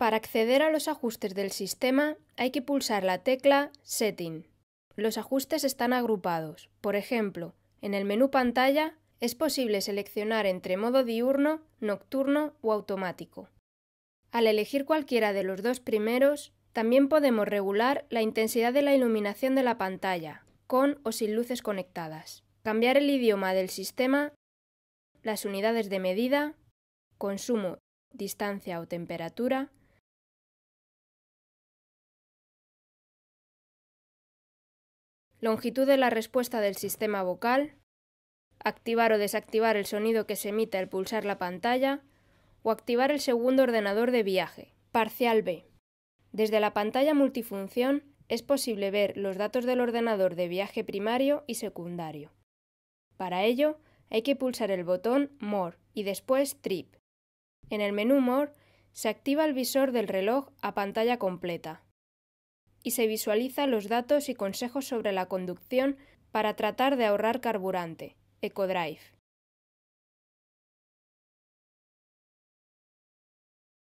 Para acceder a los ajustes del sistema hay que pulsar la tecla Setting. Los ajustes están agrupados. Por ejemplo, en el menú pantalla es posible seleccionar entre modo diurno, nocturno o automático. Al elegir cualquiera de los dos primeros, también podemos regular la intensidad de la iluminación de la pantalla, con o sin luces conectadas, cambiar el idioma del sistema, las unidades de medida, consumo, distancia o temperatura, longitud de la respuesta del sistema vocal, activar o desactivar el sonido que se emite al pulsar la pantalla o activar el segundo ordenador de viaje, parcial B. Desde la pantalla multifunción es posible ver los datos del ordenador de viaje primario y secundario. Para ello, hay que pulsar el botón More y después Trip. En el menú More se activa el visor del reloj a pantalla completa y se visualiza los datos y consejos sobre la conducción para tratar de ahorrar carburante. EcoDrive.